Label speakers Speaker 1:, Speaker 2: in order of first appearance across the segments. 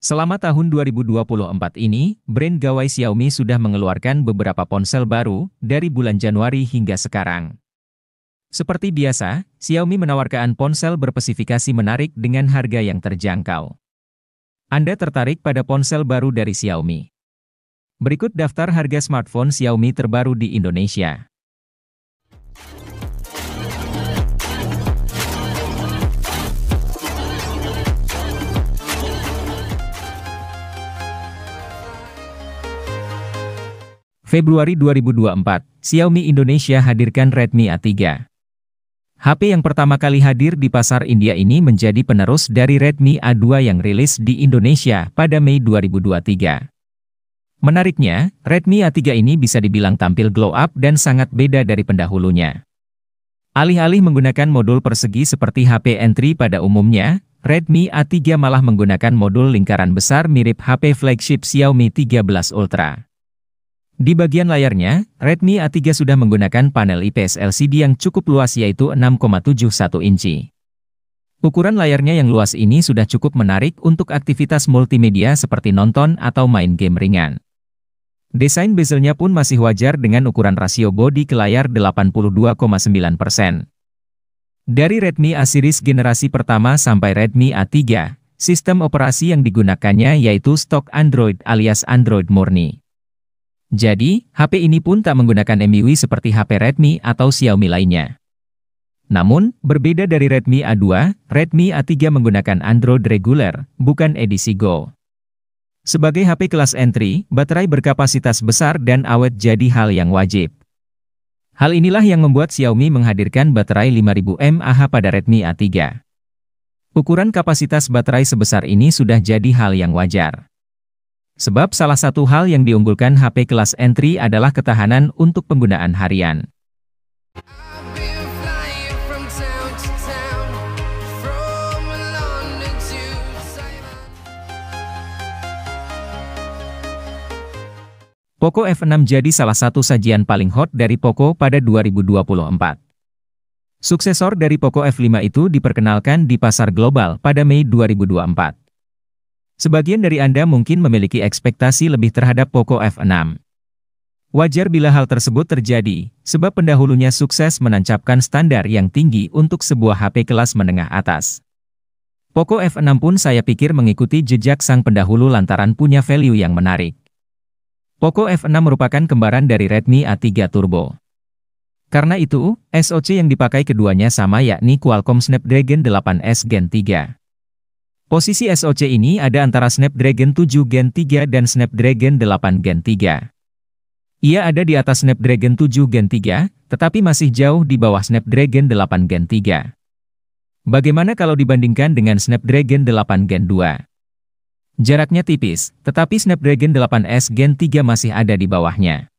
Speaker 1: Selama tahun 2024 ini, brand gawai Xiaomi sudah mengeluarkan beberapa ponsel baru dari bulan Januari hingga sekarang. Seperti biasa, Xiaomi menawarkan ponsel berspesifikasi menarik dengan harga yang terjangkau. Anda tertarik pada ponsel baru dari Xiaomi? Berikut daftar harga smartphone Xiaomi terbaru di Indonesia. Februari 2024, Xiaomi Indonesia hadirkan Redmi A3. HP yang pertama kali hadir di pasar India ini menjadi penerus dari Redmi A2 yang rilis di Indonesia pada Mei 2023. Menariknya, Redmi A3 ini bisa dibilang tampil glow up dan sangat beda dari pendahulunya. Alih-alih menggunakan modul persegi seperti HP entry pada umumnya, Redmi A3 malah menggunakan modul lingkaran besar mirip HP flagship Xiaomi 13 Ultra. Di bagian layarnya, Redmi A3 sudah menggunakan panel IPS LCD yang cukup luas yaitu 6,71 inci. Ukuran layarnya yang luas ini sudah cukup menarik untuk aktivitas multimedia seperti nonton atau main game ringan. Desain bezelnya pun masih wajar dengan ukuran rasio bodi ke layar 82,9%. Dari Redmi A series generasi pertama sampai Redmi A3, sistem operasi yang digunakannya yaitu stok Android alias Android murni. Jadi, HP ini pun tak menggunakan MIUI seperti HP Redmi atau Xiaomi lainnya. Namun, berbeda dari Redmi A2, Redmi A3 menggunakan Android reguler, bukan edisi Go. Sebagai HP kelas entry, baterai berkapasitas besar dan awet jadi hal yang wajib. Hal inilah yang membuat Xiaomi menghadirkan baterai 5000 mAh pada Redmi A3. Ukuran kapasitas baterai sebesar ini sudah jadi hal yang wajar. Sebab salah satu hal yang diunggulkan HP kelas entry adalah ketahanan untuk penggunaan harian. Poco F6 jadi salah satu sajian paling hot dari Poco pada 2024. Suksesor dari Poco F5 itu diperkenalkan di pasar global pada Mei 2024. Sebagian dari Anda mungkin memiliki ekspektasi lebih terhadap Poco F6. Wajar bila hal tersebut terjadi, sebab pendahulunya sukses menancapkan standar yang tinggi untuk sebuah HP kelas menengah atas. Poco F6 pun saya pikir mengikuti jejak sang pendahulu lantaran punya value yang menarik. Poco F6 merupakan kembaran dari Redmi A3 Turbo. Karena itu, SoC yang dipakai keduanya sama yakni Qualcomm Snapdragon 8S Gen 3. Posisi SoC ini ada antara Snapdragon 7 Gen 3 dan Snapdragon 8 Gen 3. Ia ada di atas Snapdragon 7 Gen 3, tetapi masih jauh di bawah Snapdragon 8 Gen 3. Bagaimana kalau dibandingkan dengan Snapdragon 8 Gen 2? Jaraknya tipis, tetapi Snapdragon 8S Gen 3 masih ada di bawahnya.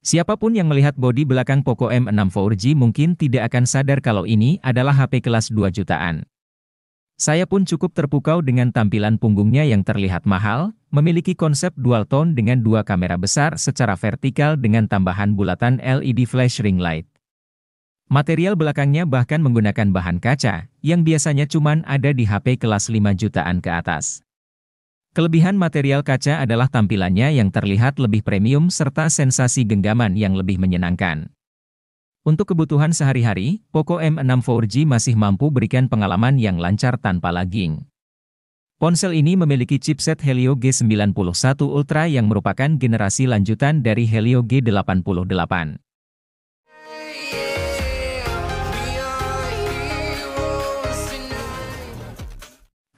Speaker 1: Siapapun yang melihat bodi belakang Poco M6 4G mungkin tidak akan sadar kalau ini adalah HP kelas 2 jutaan. Saya pun cukup terpukau dengan tampilan punggungnya yang terlihat mahal, memiliki konsep dual tone dengan dua kamera besar secara vertikal dengan tambahan bulatan LED flash ring light. Material belakangnya bahkan menggunakan bahan kaca, yang biasanya cuma ada di HP kelas 5 jutaan ke atas. Kelebihan material kaca adalah tampilannya yang terlihat lebih premium serta sensasi genggaman yang lebih menyenangkan. Untuk kebutuhan sehari-hari, Poco M6 4G masih mampu berikan pengalaman yang lancar tanpa lagging. Ponsel ini memiliki chipset Helio G91 Ultra yang merupakan generasi lanjutan dari Helio G88.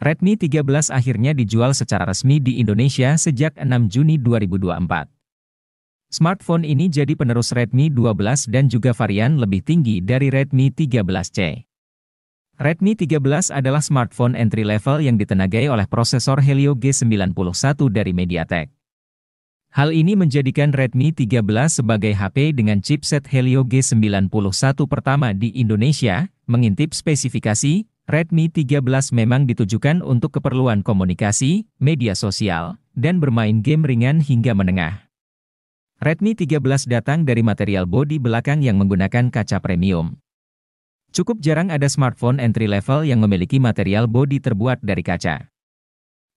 Speaker 1: Redmi 13 akhirnya dijual secara resmi di Indonesia sejak 6 Juni 2024. Smartphone ini jadi penerus Redmi 12 dan juga varian lebih tinggi dari Redmi 13C. Redmi 13 adalah smartphone entry level yang ditenagai oleh prosesor Helio G91 dari MediaTek. Hal ini menjadikan Redmi 13 sebagai HP dengan chipset Helio G91 pertama di Indonesia, mengintip spesifikasi, Redmi 13 memang ditujukan untuk keperluan komunikasi, media sosial, dan bermain game ringan hingga menengah. Redmi 13 datang dari material bodi belakang yang menggunakan kaca premium. Cukup jarang ada smartphone entry level yang memiliki material bodi terbuat dari kaca.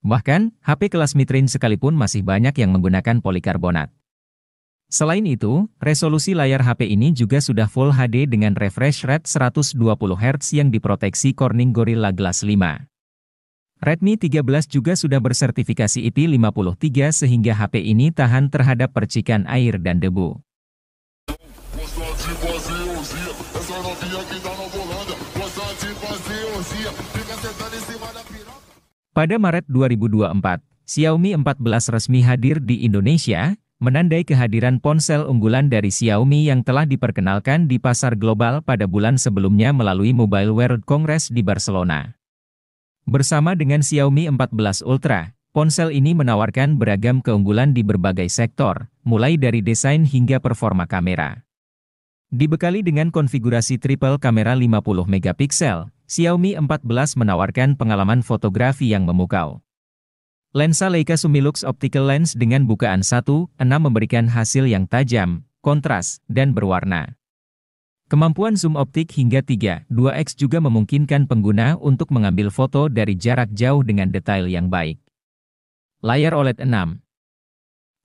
Speaker 1: Bahkan, HP kelas mid-range sekalipun masih banyak yang menggunakan polikarbonat. Selain itu, resolusi layar HP ini juga sudah Full HD dengan refresh rate 120Hz yang diproteksi Corning Gorilla Glass 5. Redmi 13 juga sudah bersertifikasi IP53 sehingga HP ini tahan terhadap percikan air dan debu. Pada Maret 2024, Xiaomi 14 resmi hadir di Indonesia, menandai kehadiran ponsel unggulan dari Xiaomi yang telah diperkenalkan di pasar global pada bulan sebelumnya melalui Mobile World Congress di Barcelona. Bersama dengan Xiaomi 14 Ultra, ponsel ini menawarkan beragam keunggulan di berbagai sektor, mulai dari desain hingga performa kamera. Dibekali dengan konfigurasi triple kamera 50 megapiksel, Xiaomi 14 menawarkan pengalaman fotografi yang memukau. Lensa Leica Sumilux Optical Lens dengan bukaan 1,6 memberikan hasil yang tajam, kontras, dan berwarna. Kemampuan zoom optik hingga 3,2x juga memungkinkan pengguna untuk mengambil foto dari jarak jauh dengan detail yang baik. Layar OLED 6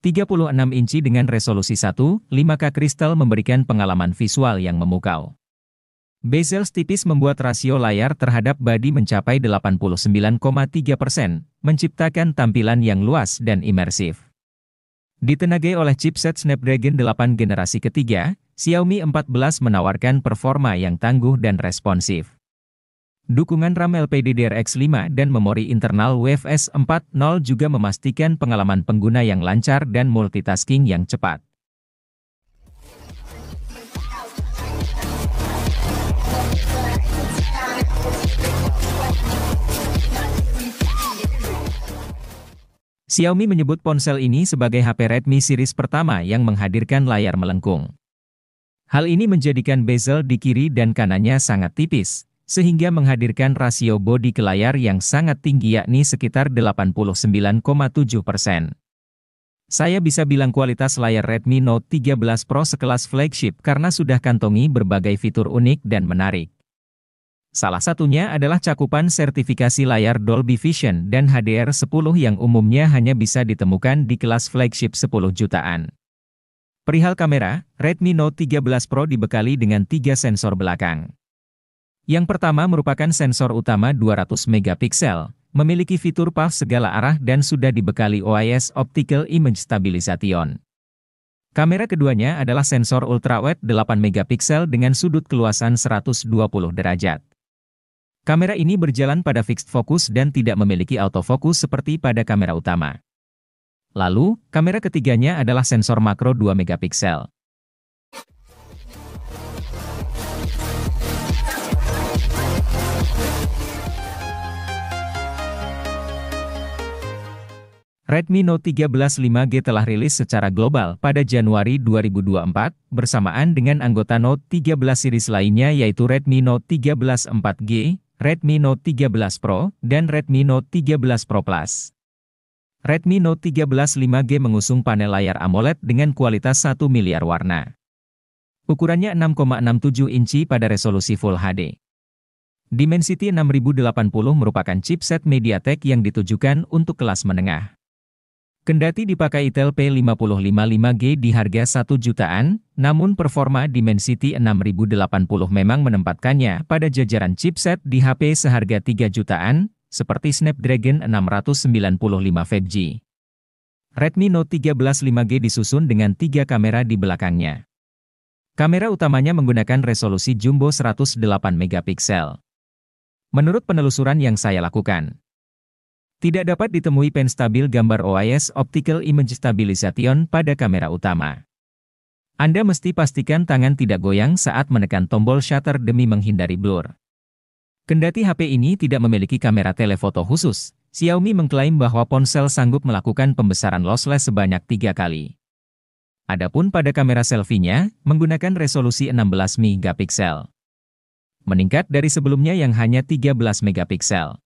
Speaker 1: 36 inci dengan resolusi 1,5K kristal memberikan pengalaman visual yang memukau. Bezel tipis membuat rasio layar terhadap body mencapai 89,3 persen, menciptakan tampilan yang luas dan imersif. Ditenagai oleh chipset Snapdragon 8 generasi ketiga, Xiaomi 14 menawarkan performa yang tangguh dan responsif. Dukungan RAM lpddrx 5 dan memori internal WFS 4.0 juga memastikan pengalaman pengguna yang lancar dan multitasking yang cepat. Xiaomi menyebut ponsel ini sebagai HP Redmi series pertama yang menghadirkan layar melengkung. Hal ini menjadikan bezel di kiri dan kanannya sangat tipis, sehingga menghadirkan rasio bodi ke layar yang sangat tinggi yakni sekitar 89,7 persen. Saya bisa bilang kualitas layar Redmi Note 13 Pro sekelas flagship karena sudah kantongi berbagai fitur unik dan menarik. Salah satunya adalah cakupan sertifikasi layar Dolby Vision dan HDR10 yang umumnya hanya bisa ditemukan di kelas flagship 10 jutaan. Perihal kamera, Redmi Note 13 Pro dibekali dengan tiga sensor belakang. Yang pertama merupakan sensor utama 200 megapiksel, memiliki fitur PAF segala arah dan sudah dibekali OIS Optical Image Stabilization. Kamera keduanya adalah sensor ultrawide 8 megapiksel dengan sudut keluasan 120 derajat. Kamera ini berjalan pada fixed focus dan tidak memiliki autofocus seperti pada kamera utama. Lalu, kamera ketiganya adalah sensor makro 2 megapiksel. Redmi Note 13 5G telah rilis secara global pada Januari 2024 bersamaan dengan anggota Note 13 series lainnya yaitu Redmi Note 13 4G, Redmi Note 13 Pro, dan Redmi Note 13 Pro Plus. Redmi Note 13 5G mengusung panel layar AMOLED dengan kualitas 1 miliar warna. Ukurannya 6,67 inci pada resolusi Full HD. Dimensity 6080 merupakan chipset MediaTek yang ditujukan untuk kelas menengah. Kendati dipakai Intel p 555 g di harga 1 jutaan, namun performa Dimensity 6080 memang menempatkannya pada jajaran chipset di HP seharga 3 jutaan, seperti Snapdragon 695 5G. Redmi Note 13 5G disusun dengan tiga kamera di belakangnya. Kamera utamanya menggunakan resolusi jumbo 108 megapiksel. Menurut penelusuran yang saya lakukan, tidak dapat ditemui pen stabil gambar OIS Optical Image Stabilization pada kamera utama. Anda mesti pastikan tangan tidak goyang saat menekan tombol shutter demi menghindari blur. Kendati HP ini tidak memiliki kamera telefoto khusus, Xiaomi mengklaim bahwa ponsel sanggup melakukan pembesaran lossless sebanyak tiga kali. Adapun pada kamera selfie-nya, menggunakan resolusi 16 megapiksel. Meningkat dari sebelumnya yang hanya 13 megapiksel.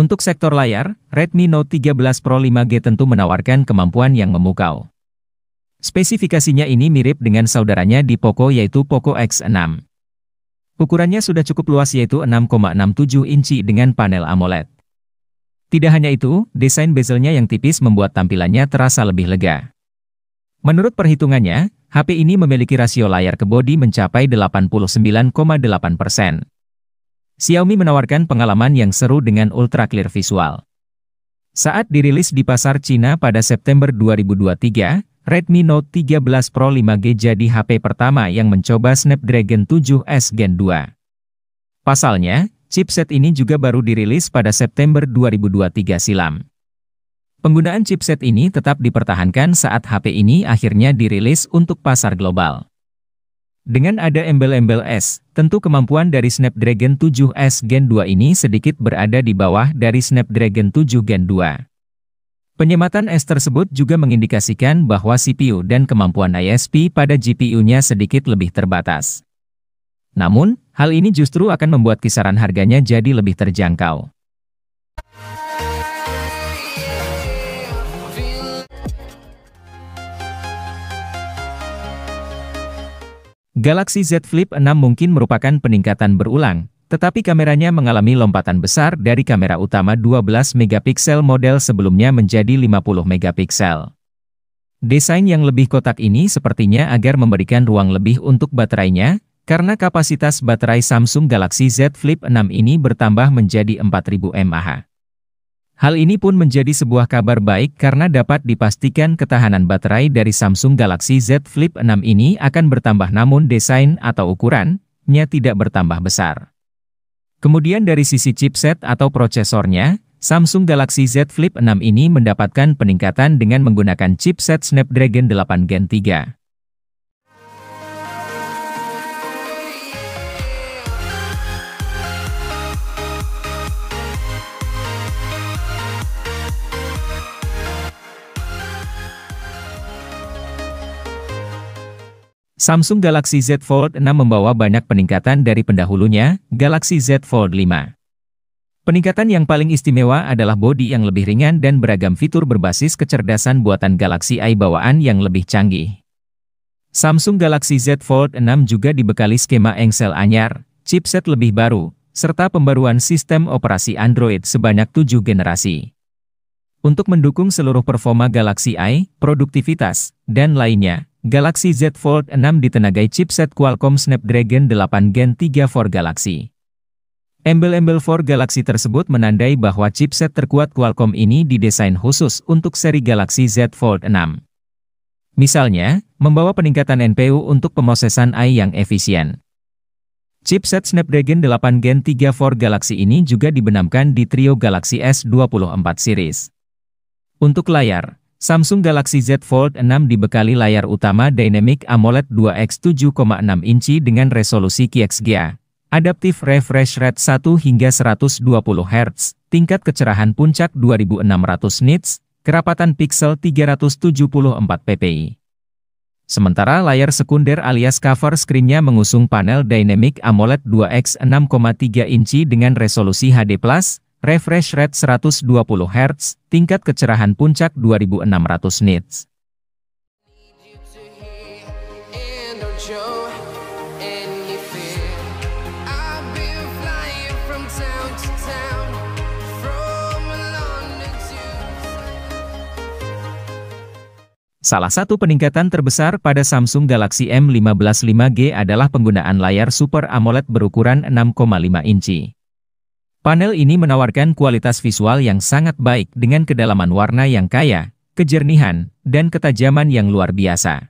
Speaker 1: Untuk sektor layar, Redmi Note 13 Pro 5G tentu menawarkan kemampuan yang memukau. Spesifikasinya ini mirip dengan saudaranya di Poco yaitu Poco X6. Ukurannya sudah cukup luas yaitu 6,67 inci dengan panel AMOLED. Tidak hanya itu, desain bezelnya yang tipis membuat tampilannya terasa lebih lega. Menurut perhitungannya, HP ini memiliki rasio layar ke bodi mencapai 89,8 Xiaomi menawarkan pengalaman yang seru dengan ultra clear visual. Saat dirilis di pasar Cina pada September 2023, Redmi Note 13 Pro 5G jadi HP pertama yang mencoba Snapdragon 7S Gen 2. Pasalnya, chipset ini juga baru dirilis pada September 2023 silam. Penggunaan chipset ini tetap dipertahankan saat HP ini akhirnya dirilis untuk pasar global. Dengan ada embel-embel S, tentu kemampuan dari Snapdragon 7S Gen 2 ini sedikit berada di bawah dari Snapdragon 7 Gen 2. Penyematan S tersebut juga mengindikasikan bahwa CPU dan kemampuan ISP pada GPU-nya sedikit lebih terbatas. Namun, hal ini justru akan membuat kisaran harganya jadi lebih terjangkau. Galaxy Z Flip 6 mungkin merupakan peningkatan berulang, tetapi kameranya mengalami lompatan besar dari kamera utama 12 megapiksel model sebelumnya menjadi 50 megapiksel. Desain yang lebih kotak ini sepertinya agar memberikan ruang lebih untuk baterainya, karena kapasitas baterai Samsung Galaxy Z Flip 6 ini bertambah menjadi 4000 mAh. Hal ini pun menjadi sebuah kabar baik karena dapat dipastikan ketahanan baterai dari Samsung Galaxy Z Flip 6 ini akan bertambah namun desain atau ukurannya tidak bertambah besar. Kemudian dari sisi chipset atau prosesornya, Samsung Galaxy Z Flip 6 ini mendapatkan peningkatan dengan menggunakan chipset Snapdragon 8 Gen 3. Samsung Galaxy Z Fold 6 membawa banyak peningkatan dari pendahulunya, Galaxy Z Fold 5. Peningkatan yang paling istimewa adalah bodi yang lebih ringan dan beragam fitur berbasis kecerdasan buatan Galaxy AI bawaan yang lebih canggih. Samsung Galaxy Z Fold 6 juga dibekali skema engsel anyar, chipset lebih baru, serta pembaruan sistem operasi Android sebanyak tujuh generasi. Untuk mendukung seluruh performa Galaxy AI, produktivitas, dan lainnya, Galaxy Z Fold 6 ditenagai chipset Qualcomm Snapdragon 8 Gen 3 for Galaxy. Embel-embel for Galaxy tersebut menandai bahwa chipset terkuat Qualcomm ini didesain khusus untuk seri Galaxy Z Fold 6. Misalnya, membawa peningkatan NPU untuk pemrosesan AI yang efisien. Chipset Snapdragon 8 Gen 3 for Galaxy ini juga dibenamkan di trio Galaxy S24 series. Untuk layar, Samsung Galaxy Z Fold 6 dibekali layar utama Dynamic AMOLED 2X 7,6 inci dengan resolusi QXGA, Adaptif refresh rate 1 hingga 120 Hz, tingkat kecerahan puncak 2600 nits, kerapatan piksel 374 ppi. Sementara layar sekunder alias cover screen-nya mengusung panel Dynamic AMOLED 2X 6,3 inci dengan resolusi HD+, refresh rate 120 Hz, tingkat kecerahan puncak 2600 nits. Salah satu peningkatan terbesar pada Samsung Galaxy M15 5G adalah penggunaan layar Super AMOLED berukuran 6,5 inci. Panel ini menawarkan kualitas visual yang sangat baik dengan kedalaman warna yang kaya, kejernihan, dan ketajaman yang luar biasa.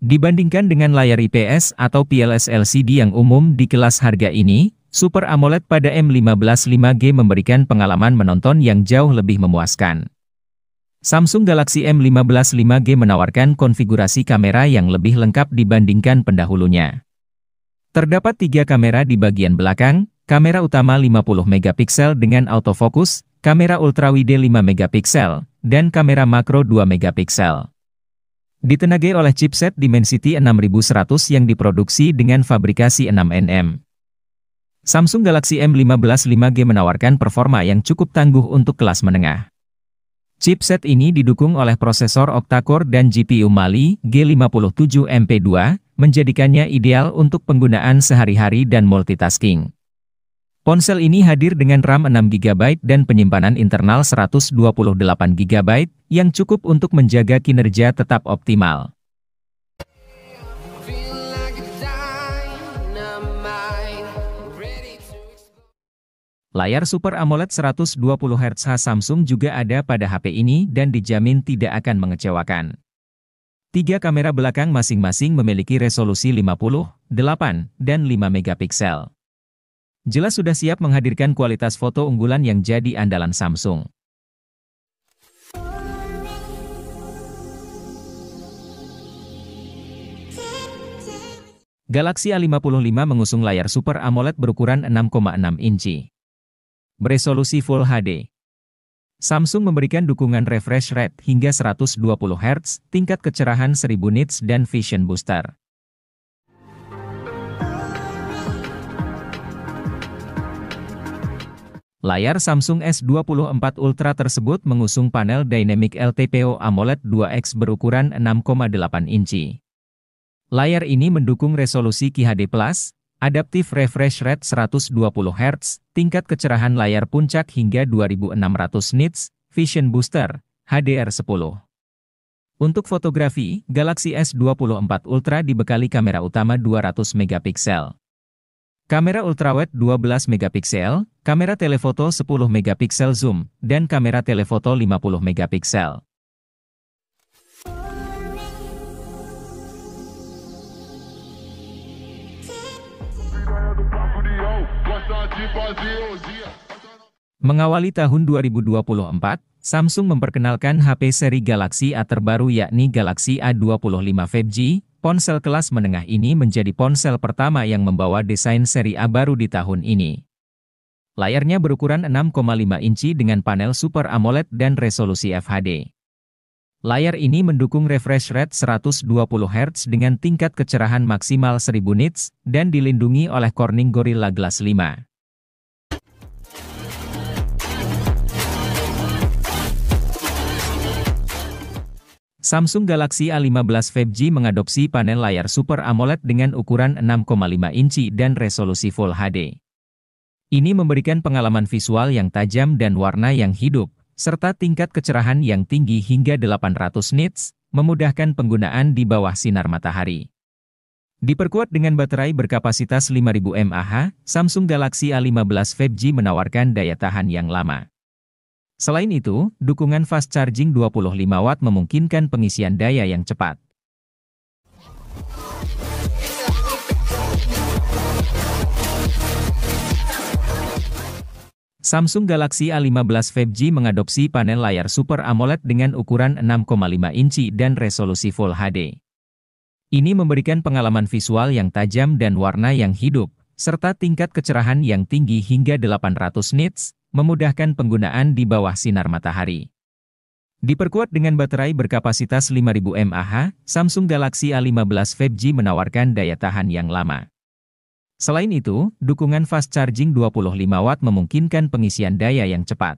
Speaker 1: Dibandingkan dengan layar IPS atau PLS LCD yang umum di kelas harga ini, Super AMOLED pada M15 5G memberikan pengalaman menonton yang jauh lebih memuaskan. Samsung Galaxy M15 5G menawarkan konfigurasi kamera yang lebih lengkap dibandingkan pendahulunya. Terdapat tiga kamera di bagian belakang, kamera utama 50 megapiksel dengan autofocus, kamera ultrawide 5 megapiksel, dan kamera makro 2 megapiksel. Ditenagai oleh chipset Dimensity 6100 yang diproduksi dengan fabrikasi 6nm. Samsung Galaxy M15 5G menawarkan performa yang cukup tangguh untuk kelas menengah. Chipset ini didukung oleh prosesor octa-core dan GPU Mali G57 MP2, menjadikannya ideal untuk penggunaan sehari-hari dan multitasking. Ponsel ini hadir dengan RAM 6GB dan penyimpanan internal 128GB yang cukup untuk menjaga kinerja tetap optimal. Layar Super AMOLED 120Hz Samsung juga ada pada HP ini dan dijamin tidak akan mengecewakan. Tiga kamera belakang masing-masing memiliki resolusi 50, 8, dan 5 megapiksel jelas sudah siap menghadirkan kualitas foto unggulan yang jadi andalan Samsung. Galaxy A55 mengusung layar Super AMOLED berukuran 6,6 inci. Beresolusi Full HD. Samsung memberikan dukungan refresh rate hingga 120 Hz, tingkat kecerahan 1000 nits dan Vision Booster. Layar Samsung S24 Ultra tersebut mengusung panel Dynamic LTPO AMOLED 2X berukuran 6,8 inci. Layar ini mendukung resolusi QHD+, adaptive refresh rate 120 Hz, tingkat kecerahan layar puncak hingga 2600 nits, Vision Booster, HDR10. Untuk fotografi, Galaxy S24 Ultra dibekali kamera utama 200 megapiksel. Kamera ultrawide 12 mp kamera telefoto 10 mp zoom, dan kamera telefoto 50 mp Mengawali tahun 2024, Samsung memperkenalkan HP seri Galaxy A terbaru yakni Galaxy A25 5G Ponsel kelas menengah ini menjadi ponsel pertama yang membawa desain seri A baru di tahun ini. Layarnya berukuran 6,5 inci dengan panel Super AMOLED dan resolusi FHD. Layar ini mendukung refresh rate 120 Hz dengan tingkat kecerahan maksimal 1000 nits dan dilindungi oleh Corning Gorilla Glass 5. Samsung Galaxy A15 5G mengadopsi panel layar Super AMOLED dengan ukuran 6,5 inci dan resolusi Full HD. Ini memberikan pengalaman visual yang tajam dan warna yang hidup, serta tingkat kecerahan yang tinggi hingga 800 nits, memudahkan penggunaan di bawah sinar matahari. Diperkuat dengan baterai berkapasitas 5000 mAh, Samsung Galaxy A15 5G menawarkan daya tahan yang lama. Selain itu, dukungan fast charging 25 watt memungkinkan pengisian daya yang cepat. Samsung Galaxy A15 5G mengadopsi panel layar Super AMOLED dengan ukuran 6,5 inci dan resolusi Full HD. Ini memberikan pengalaman visual yang tajam dan warna yang hidup, serta tingkat kecerahan yang tinggi hingga 800 nits, memudahkan penggunaan di bawah sinar matahari. Diperkuat dengan baterai berkapasitas 5000 mAh, Samsung Galaxy A15 5G menawarkan daya tahan yang lama. Selain itu, dukungan fast charging 25 watt memungkinkan pengisian daya yang cepat.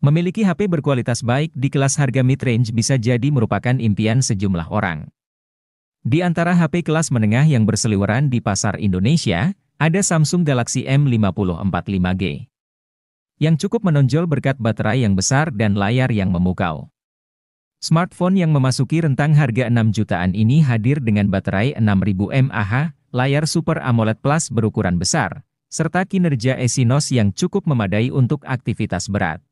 Speaker 1: Memiliki HP berkualitas baik di kelas harga mid-range bisa jadi merupakan impian sejumlah orang. Di antara HP kelas menengah yang berseliweran di pasar Indonesia, ada Samsung Galaxy M5045G. Yang cukup menonjol berkat baterai yang besar dan layar yang memukau. Smartphone yang memasuki rentang harga 6 jutaan ini hadir dengan baterai 6000 mAh, layar Super AMOLED Plus berukuran besar, serta kinerja Exynos yang cukup memadai untuk aktivitas berat.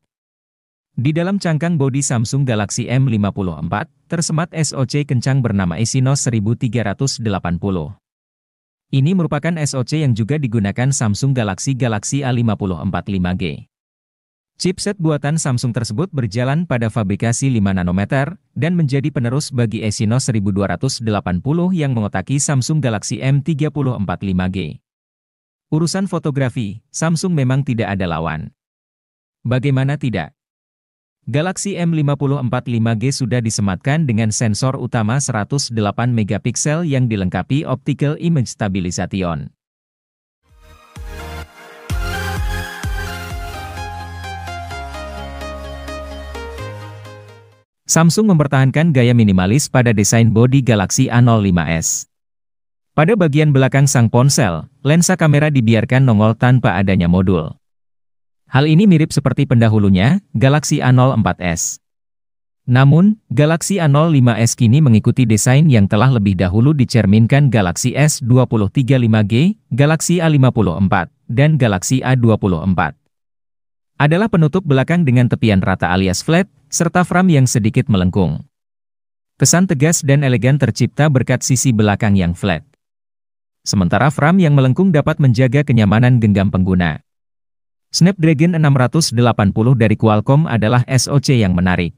Speaker 1: Di dalam cangkang bodi Samsung Galaxy M54, tersemat SoC kencang bernama Exynos 1380. Ini merupakan SoC yang juga digunakan Samsung Galaxy Galaxy a 54 5G. Chipset buatan Samsung tersebut berjalan pada fabrikasi 5 nanometer dan menjadi penerus bagi Exynos 1280 yang mengotaki Samsung Galaxy M34 5G. Urusan fotografi, Samsung memang tidak ada lawan. Bagaimana tidak? Galaxy M54 5G sudah disematkan dengan sensor utama 108 megapiksel yang dilengkapi optical image stabilization. Samsung mempertahankan gaya minimalis pada desain bodi Galaxy A05s. Pada bagian belakang sang ponsel, lensa kamera dibiarkan nongol tanpa adanya modul. Hal ini mirip seperti pendahulunya, Galaxy A04s. Namun, Galaxy A05s kini mengikuti desain yang telah lebih dahulu dicerminkan Galaxy S235G, Galaxy A54, dan Galaxy A24. Adalah penutup belakang dengan tepian rata alias flat, serta frame yang sedikit melengkung. Kesan tegas dan elegan tercipta berkat sisi belakang yang flat. Sementara frame yang melengkung dapat menjaga kenyamanan genggam pengguna. Snapdragon 680 dari Qualcomm adalah SoC yang menarik.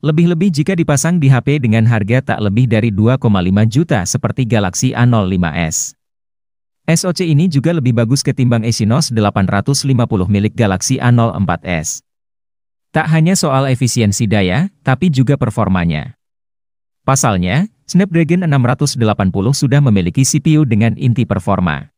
Speaker 1: Lebih-lebih jika dipasang di HP dengan harga tak lebih dari 2,5 juta seperti Galaxy A05s. SoC ini juga lebih bagus ketimbang Exynos 850 milik Galaxy A04s. Tak hanya soal efisiensi daya, tapi juga performanya. Pasalnya, Snapdragon 680 sudah memiliki CPU dengan inti performa.